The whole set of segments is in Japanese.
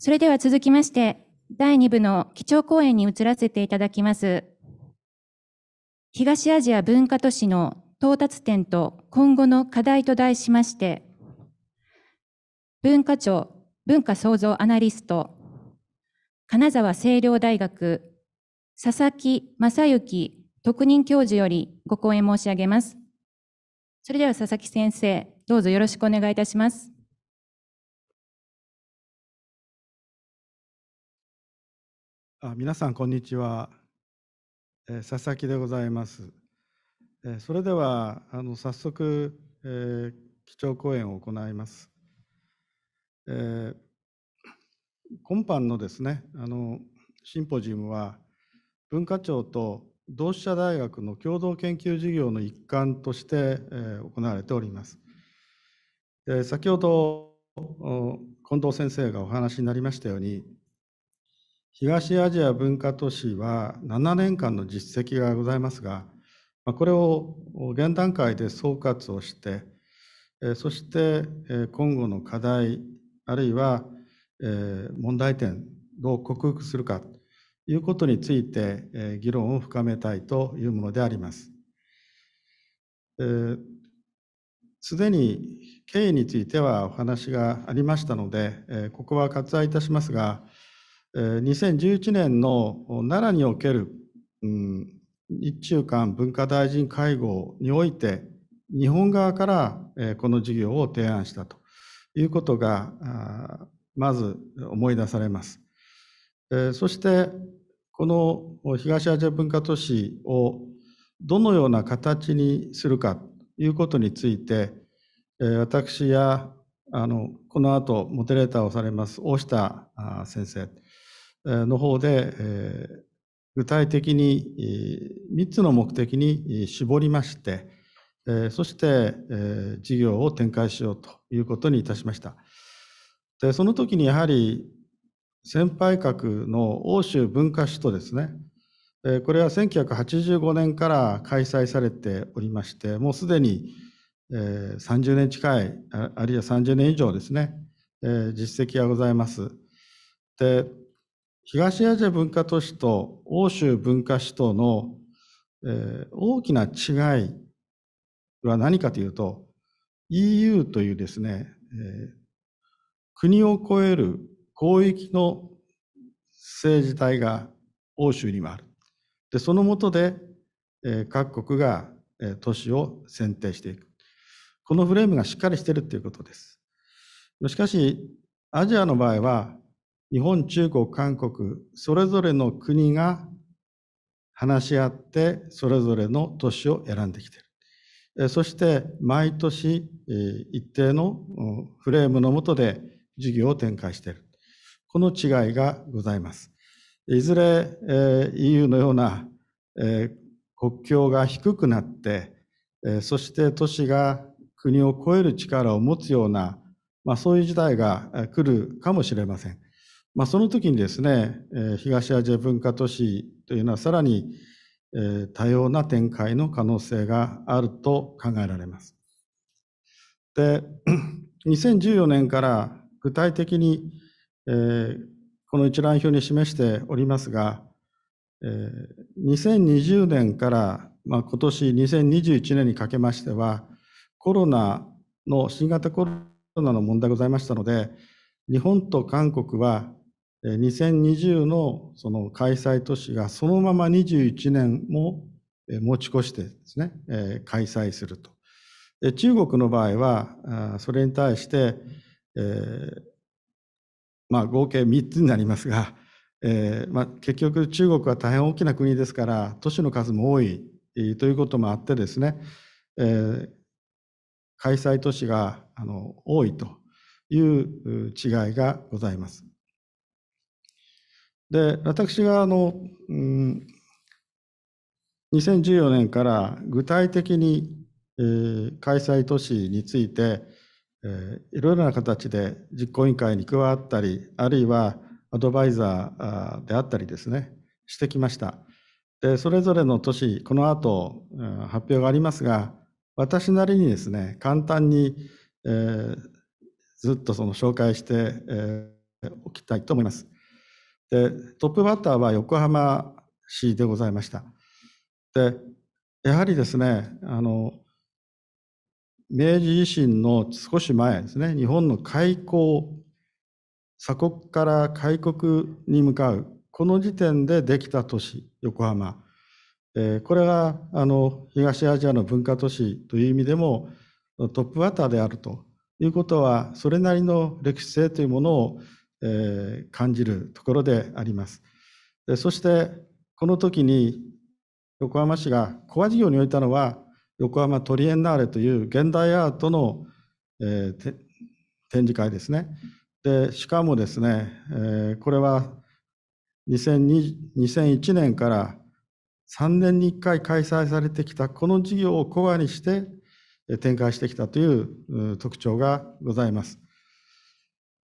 それでは続きまして、第2部の基調講演に移らせていただきます。東アジア文化都市の到達点と今後の課題と題しまして、文化庁文化創造アナリスト、金沢清涼大学、佐々木正幸特任教授よりご講演申し上げます。それでは佐々木先生、どうぞよろしくお願いいたします。あ皆さんこんにちは、えー、佐々木でございます、えー、それではあの早速、えー、基調講演を行います、えー、今般のですねあのシンポジウムは文化庁と同志社大学の共同研究事業の一環として、えー、行われております、え先ほど近藤先生がお話になりましたように東アジア文化都市は7年間の実績がございますが、これを現段階で総括をして、そして今後の課題、あるいは問題点、どう克服するかということについて議論を深めたいというものであります。すでに経緯についてはお話がありましたので、ここは割愛いたしますが、2011年の奈良における、日中間文化大臣会合において、日本側からこの事業を提案したということが、まず思い出されます。そして、この東アジア文化都市をどのような形にするかということについて、私やあのこの後モデレーターをされます大下先生の方で、具体的に3つの目的に絞りまして、そして、事業を展開しようということにいたしました。で、その時にやはり先輩格の欧州文化史とですね、これは1985年から開催されておりまして、もうすでに30年近い、あるいは30年以上ですね、実績がございます。で、東アジア文化都市と欧州文化市との、えー、大きな違いは何かというと EU というですね、えー、国を超える広域の政治体が欧州にもある。でそのもとで、えー、各国が、えー、都市を選定していく。このフレームがしっかりしているということです。しかし、アジアの場合は、日本、中国、韓国、それぞれの国が話し合って、それぞれの都市を選んできている。そして、毎年、一定のフレームの下で授業を展開している。この違いがございます。いずれ EU のような国境が低くなって、そして都市が国を超える力を持つような、まあ、そういう時代が来るかもしれません。まあ、その時にですね、東アジア文化都市というのはさらに多様な展開の可能性があると考えられます。で、2014 年から具体的にこの一覧表に示しておりますが、2020年から、今年2021年にかけましては、コロナの新型コロナの問題がございましたので、日本と韓国は2020のその開催都市がそのまま21年も持ち越してですね、開催すると。中国の場合は、それに対して、えー、まあ合計3つになりますが、えー、まあ、結局中国は大変大きな国ですから都市の数も多いということもあってですね、えー、開催都市があの多いという違いがございます。で、私があの、うん、2014年から具体的に、えー、開催都市について、えー、いろいろな形で実行委員会に加わったり、あるいはアドバイザーであったりですね、してきました。で、それぞれの都市、この後、う発表がありますが、私なりにですね、簡単に、えー、ずっとその紹介して、えー、おきたいと思います。で、トップバッターは横浜市でございました。で、やはりですね、あの、明治維新の少し前ですね、日本の開港、鎖国から開国に向かう、この時点でできた都市、横浜。えー、これはあの東アジアの文化都市という意味でもトップバッターであるということは、それなりの歴史性というものをえ感じるところであります。でそして、この時に横浜市がコア事業においたのは、横浜トリエンナーレという現代アートの、えー、展示会ですね。でしかもですね、えー、これは2001年から3年に1回開催されてきたこの事業をコアにして展開してきたという特徴がございます。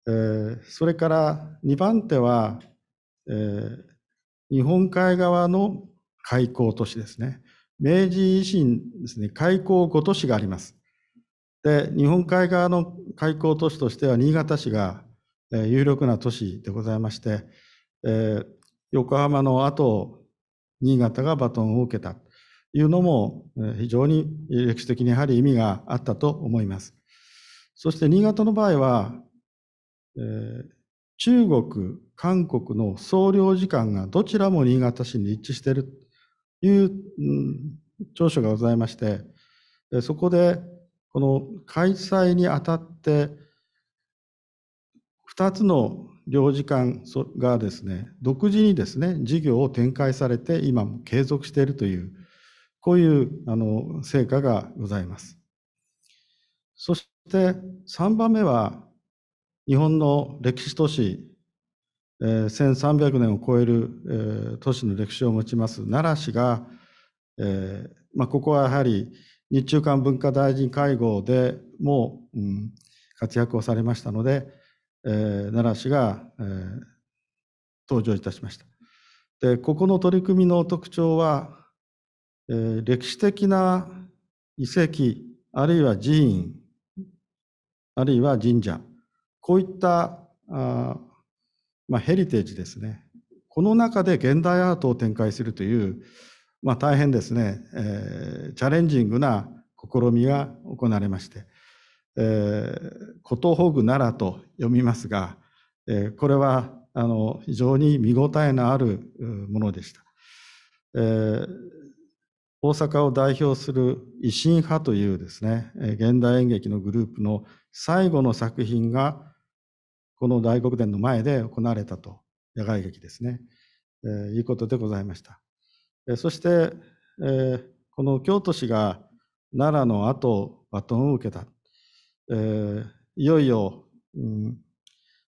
えー、それから2番手は、えー、日本海側の開港都市ですね。明治維新ですね、開港5都市があります。で、日本海側の開港都市としては、新潟市が、えー、有力な都市でございまして、えー、横浜の後、新潟がバトンを受けたというのも、えー、非常に歴史的にやはり意味があったと思います。そして新潟の場合は、えー、中国、韓国の総領事館がどちらも新潟市に一致しているという、長所がございまして、そこで、この開催にあたって、2つの領事館がですね、独自にですね、事業を展開されて、今も継続しているという、こういうあの成果がございます。そして3番目は、日本の歴史都市、えー、1300年を超える、えー、都市の歴史を持ちます奈良市が、えーまあ、ここはやはり日中間文化大臣会合でもう、うん、活躍をされましたので、えー、奈良市が、えー、登場いたしました。でここの取り組みの特徴は、えー、歴史的な遺跡あるいは寺院あるいは神社こういったあ、まあ、ヘリテージですね。この中で現代アートを展開するという、まあ、大変ですね、えー、チャレンジングな試みが行われまして、えー、古東宝具奈と読みますが、えー、これはあの非常に見応えのあるものでした。えー、大阪を代表する維新派というですね、現代演劇のグループの最後の作品がこの大黒殿の前で行われたと、野外劇ですね、えー、いうことでございました。えー、そして、えー、この京都市が奈良の後、バトンを受けた。えー、いよいよ、うん、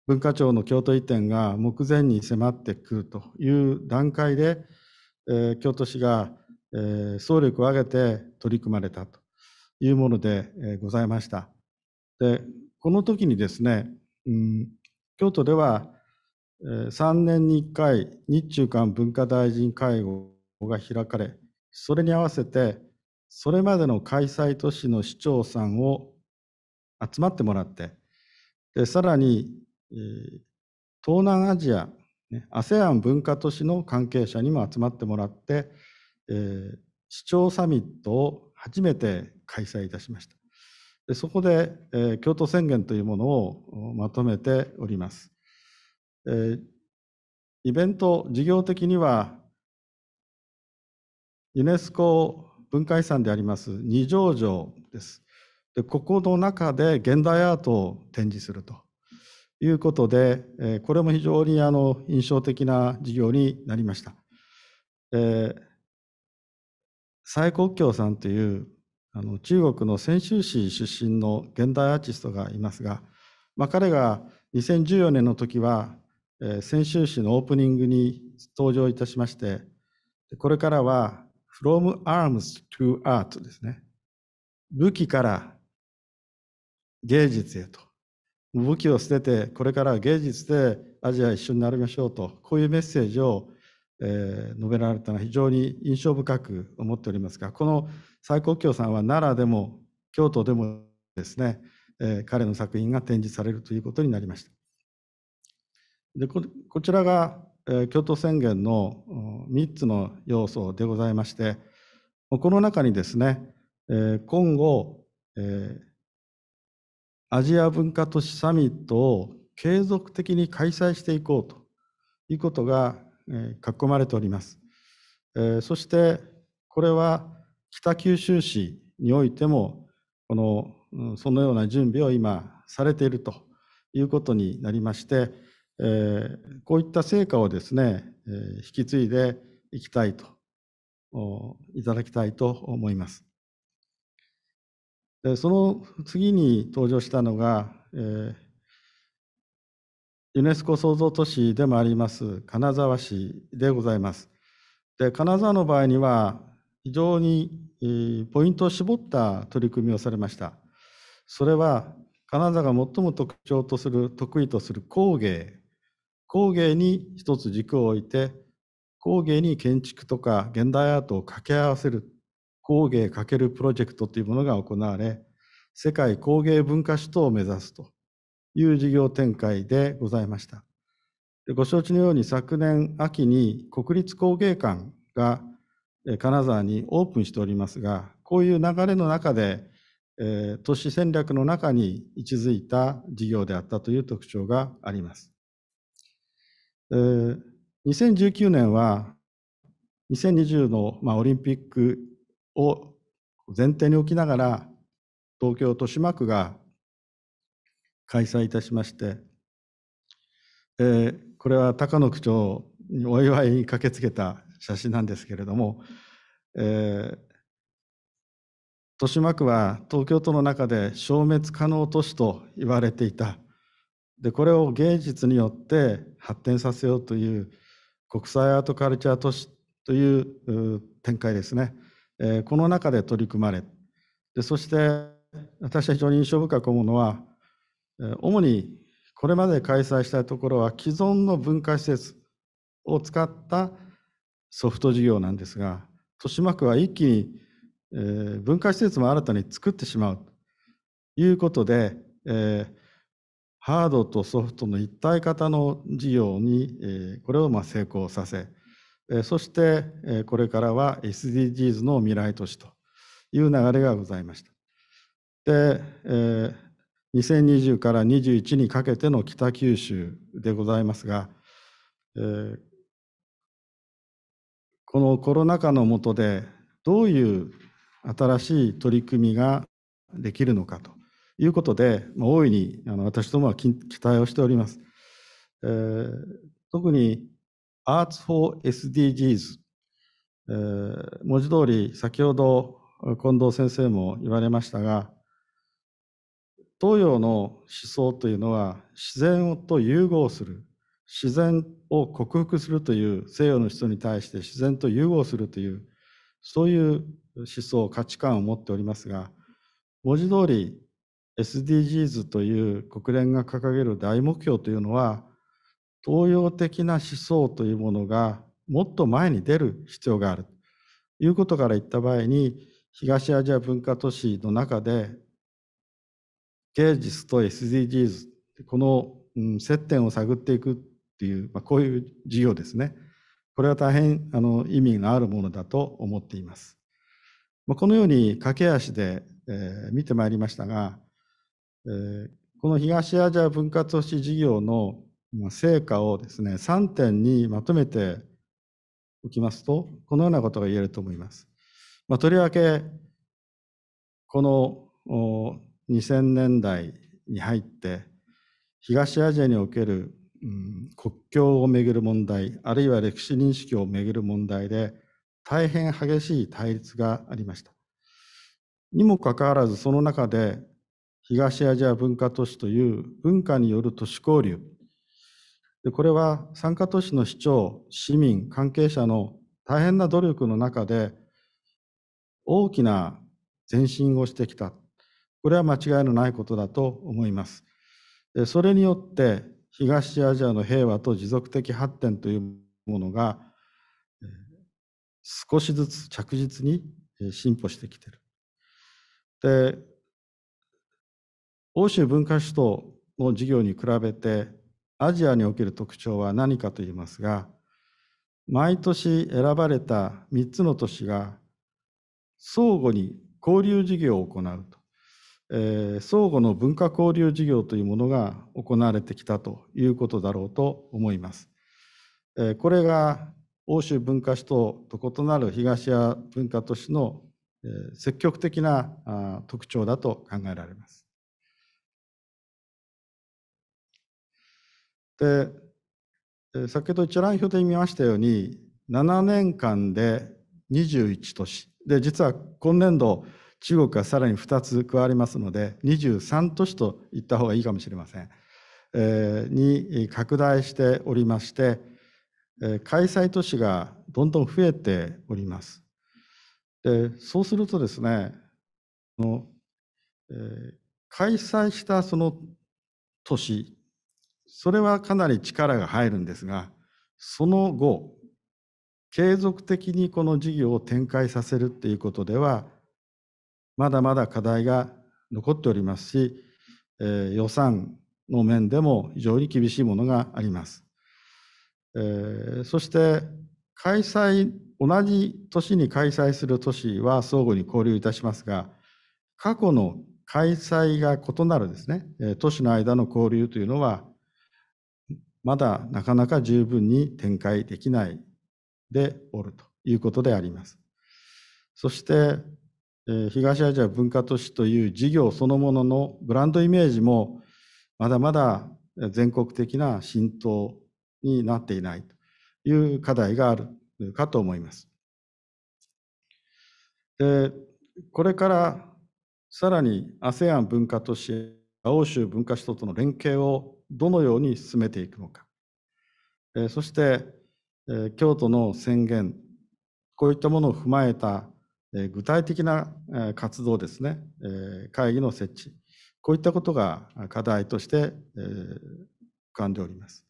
文化庁の京都移転が目前に迫ってくるという段階で、えー、京都市が、えー、総力を挙げて取り組まれたというもので、えー、ございました。で、この時にですね、うん、京都では3年に1回日中間文化大臣会合が開かれ、それに合わせてそれまでの開催都市の市長さんを集まってもらって、でさらに、東南アジア、ASEAN 文化都市の関係者にも集まってもらって、市長サミットを初めて開催いたしました。そこで、えー、京都宣言というものをまとめております。えー、イベント、事業的には、ユネスコ文化遺産であります二条城です。でここの中で現代アートを展示するということで、えー、これも非常にあの印象的な事業になりました。えー、西国橋さんというあの中国の泉州市出身の現代アーティストがいますが、まあ、彼が2014年の時は、えー、泉州市のオープニングに登場いたしましてこれからは From Arms to Art ですね武器から芸術へと武器を捨ててこれからは芸術でアジア一緒になりましょうとこういうメッセージを、えー、述べられたのは非常に印象深く思っておりますがこの最高教さんは奈良でも京都でもですね、えー、彼の作品が展示されるということになりました。でこちらが、えー、京都宣言の3つの要素でございまして、この中にですね、えー、今後、えー、アジア文化都市サミットを継続的に開催していこうということが、えー、書き込まれております。えー、そして、これは、北九州市においても、このそのような準備を今、されているということになりまして、えー、こういった成果をですね、えー、引き継いでいきたいと、いただきたいと思います。その次に登場したのが、えー、ユネスコ創造都市でもあります金沢市でございます。で金沢の場合には非常にポイントを絞った取り組みをされました。それは、金沢が最も特徴とする、得意とする工芸。工芸に一つ軸を置いて、工芸に建築とか現代アートを掛け合わせる工芸×プロジェクトというものが行われ、世界工芸文化首都を目指すという事業展開でございました。ご承知のように昨年秋に国立工芸館が金沢にオープンしておりますが、こういう流れの中で、えー、都市戦略の中に位置づいた事業であったという特徴があります。えー、2019年は、2020の、まあ、オリンピックを前提に置きながら、東京・豊島区が開催いたしまして、えー、これは高野区長にお祝いに駆けつけた写真なんですけれども、えー、豊島区は東京都の中で消滅可能都市と言われていたでこれを芸術によって発展させようという国際アートカルチャー都市という展開ですね、えー、この中で取り組まれでそして私は非常に印象深く思うのは主にこれまで開催したところは既存の文化施設を使ったソフト事業なんですが、豊島区は一気に、文化施設も新たに作ってしまうということで、えー、ハードとソフトの一体型の事業に、えー、これをまあ成功させ、えー、そして、えー、これからは SDGs の未来都市という流れがございました。で、えー、2020から21にかけての北九州でございますが、えー、このコロナ禍の下でどういう新しい取り組みができるのかということで、まあ、大いにあの私どもは期待をしております。えー、特に Arts f o SDGs、えー、文字通り先ほど近藤先生も言われましたが東洋の思想というのは自然と融合する自然を克服するという西洋の思想に対して自然と融合するというそういう思想価値観を持っておりますが文字通り SDGs という国連が掲げる大目標というのは東洋的な思想というものがもっと前に出る必要があるということから言った場合に東アジア文化都市の中で芸術と SDGs この接点を探っていくっていう、まあ、こういう事業ですね。これは大変あの意味があるものだと思っています。まあ、このように駆け足で、えー、見てまいりましたが、えー、この東アジア分割都市事業の成果をですね、3点にまとめておきますと、このようなことが言えると思います。まあ、とりわけ、この2000年代に入って、東アジアにおけるうん、国境をめぐる問題あるいは歴史認識をめぐる問題で大変激しい対立がありました。にもかかわらずその中で東アジア文化都市という文化による都市交流でこれは参加都市の市長市民関係者の大変な努力の中で大きな前進をしてきたこれは間違いのないことだと思います。それによって東アジアの平和と持続的発展というものが少しずつ着実に進歩してきてる。で欧州文化首都の事業に比べてアジアにおける特徴は何かといいますが毎年選ばれた3つの都市が相互に交流事業を行うとえー、相互の文化交流事業というものが行われてきたということだろうと思います。えー、これが欧州文化史と異なる東ア文化都市の、えー、積極的なあ特徴だと考えられます。で、えー、先ほど一覧表で見ましたように7年間で21都市で実は今年度中国がさらに2つ加わりますので、23都市と言った方がいいかもしれません。えー、に拡大しておりまして、え開催都市がどんどん増えております。でそうするとですね、のえー、開催したその都市、それはかなり力が入るんですが、その後、継続的にこの事業を展開させるっていうことでは、まだまだ課題が残っておりますし、えー、予算の面でも非常に厳しいものがあります。えー、そして開催同じ年に開催する都市は相互に交流いたしますが過去の開催が異なるですね都市の間の交流というのはまだなかなか十分に展開できないでおるということであります。そして東アジア文化都市という事業そのもののブランドイメージもまだまだ全国的な浸透になっていないという課題があるかと思います。でこれからさらに ASEAN 文化都市欧州文化首都との連携をどのように進めていくのか、そして京都の宣言、こういったものを踏まえた具体的な活動ですね、会議の設置、こういったことが課題として浮かんでおります。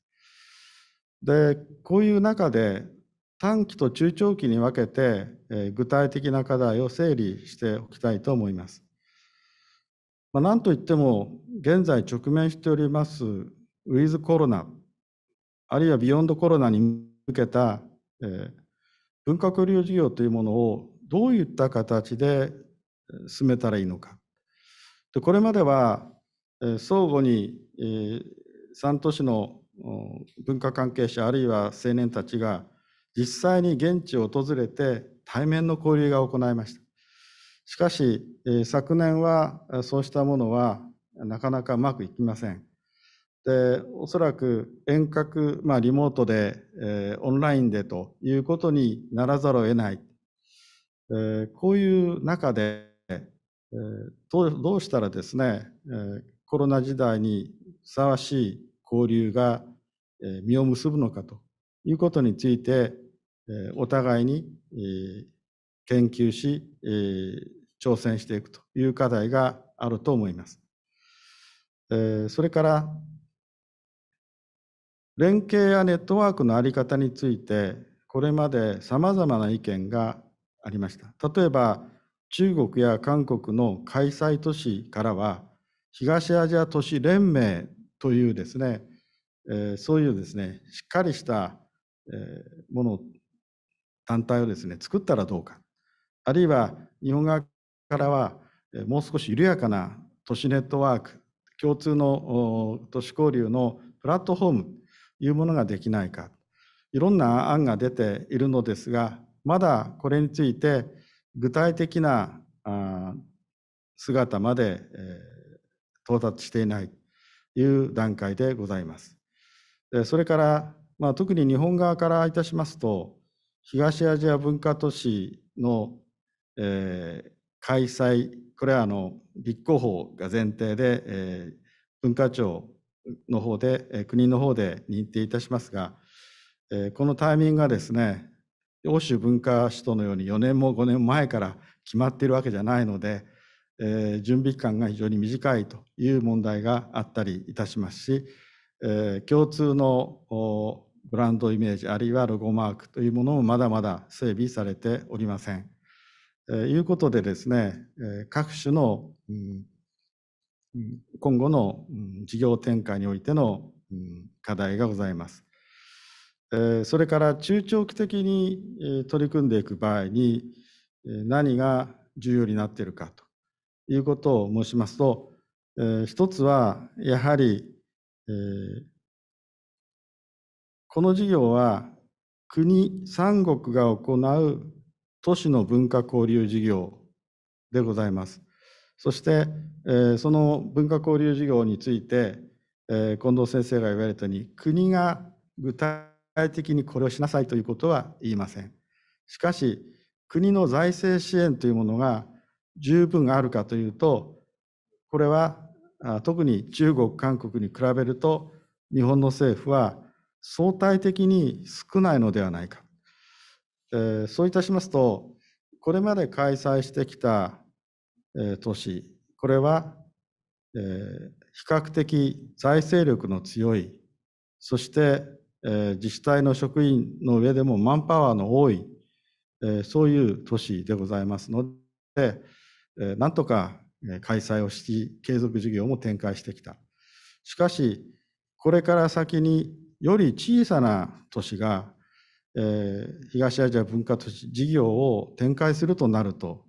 で、こういう中で、短期と中長期に分けて、具体的な課題を整理しておきたいと思います。まあ、なんといっても、現在直面しております、ウィズコロナ、あるいはビヨンドコロナに向けた、文化交流事業というものをどういった形で進めたらいいのか。でこれまでは相互に三都市の文化関係者あるいは青年たちが実際に現地を訪れて対面の交流が行いました。しかし昨年はそうしたものはなかなかうまくいきません。でおそらく遠隔、まあ、リモートで、えオンラインでということにならざるを得ないえー、こういう中で、えー、どうしたらですね、えー、コロナ時代にふさわしい交流が、えー、実を結ぶのかということについて、えー、お互いに、えー、研究し、えー、挑戦していくという課題があると思います。えー、それから連携やネットワークの在り方についてこれまでさまざまな意見がありました。例えば、中国や韓国の開催都市からは、東アジア都市連盟というですね、えー、そういうですね、しっかりした、えー、もの、団体をですね、作ったらどうか。あるいは、日本側からは、もう少し緩やかな都市ネットワーク、共通の都市交流のプラットフォームというものができないか、いろんな案が出ているのですが、まだこれについて具体的な姿まで到達していないという段階でございます。それから、まあ、特に日本側からいたしますと、東アジア文化都市の、えー、開催、これはあの立候補が前提で、えー、文化庁の方で、国の方で認定いたしますが、えー、このタイミングがですね、欧州文化首都のように4年も5年前から決まっているわけじゃないので、えー、準備期間が非常に短いという問題があったりいたしますし、えー、共通のブランドイメージあるいはロゴマークというものもまだまだ整備されておりません。えー、いうことでですね、え各種の、うん、今後の、うん、事業展開においての、うん、課題がございます。それから中長期的に取り組んでいく場合に何が重要になっているかということを申しますと、一つはやはり、この事業は国三国が行う都市の文化交流事業でございます。そして、その文化交流事業について、近藤先生が言われたように、国が具体体的にこれをしなさいということは言いません。しかし、国の財政支援というものが十分あるかというと、これは特に中国、韓国に比べると、日本の政府は相対的に少ないのではないか。えー、そういたしますと、これまで開催してきた、えー、都市、これは、えー、比較的財政力の強い、そしてえ自治体の職員の上でもマンパワーの多い、えそういう都市でございますので、えなんとか開催をし、継続事業も展開してきた。しかし、これから先により小さな都市が、え東アジア文化都市事業を展開するとなると、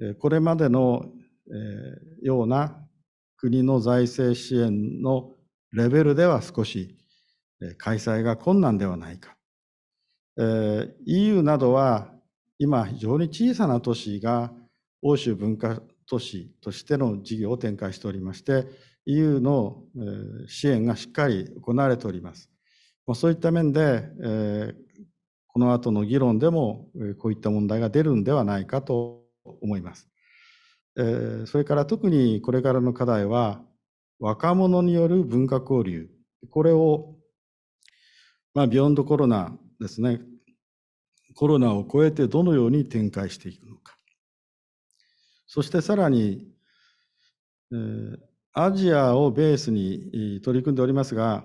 えこれまでの、えような国の財政支援のレベルでは少し開催が困難ではないか。EU などは今非常に小さな都市が欧州文化都市としての事業を展開しておりまして EU の支援がしっかり行われております。そういった面でこの後の議論でもこういった問題が出るんではないかと思います。それから特にこれからの課題は若者による文化交流これをまあ、ビヨンドコロナですね、コロナを超えてどのように展開していくのか。そしてさらに、えー、アジアをベースに取り組んでおりますが、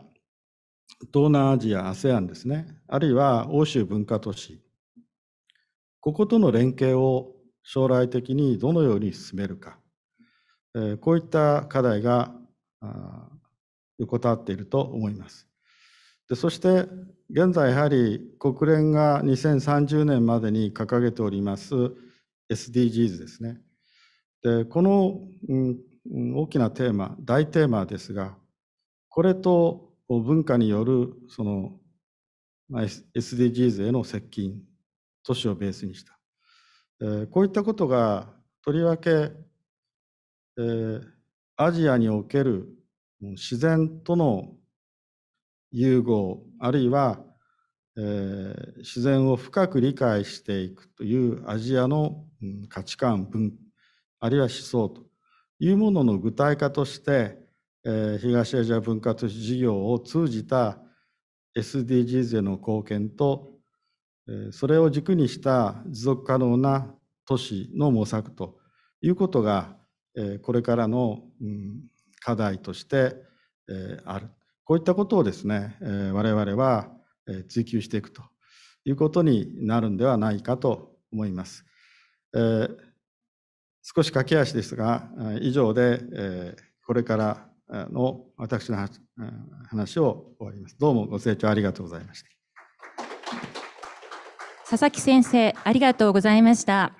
東南アジア、ASEAN ですね、あるいは欧州文化都市、こことの連携を将来的にどのように進めるか、えー、こういった課題が横たわっていると思います。でそして現在やはり国連が2030年までに掲げております SDGs ですね。でこの、うん、大きなテーマ大テーマですがこれと文化によるその SDGs への接近都市をベースにした、こういったことがとりわけ、アジアにおける自然との融合あるいは、えー、自然を深く理解していくというアジアの価値観文あるいは思想というものの具体化として、えー、東アジア文化都市事業を通じた SDGs への貢献とそれを軸にした持続可能な都市の模索ということがこれからの課題としてある。こういったことをですね、え我々は追求していくということになるんではないかと思います。えー、少し駆け足ですが、以上で、えこれからの私の話を終わります。どうもご清聴ありがとうございました。佐々木先生、ありがとうございました。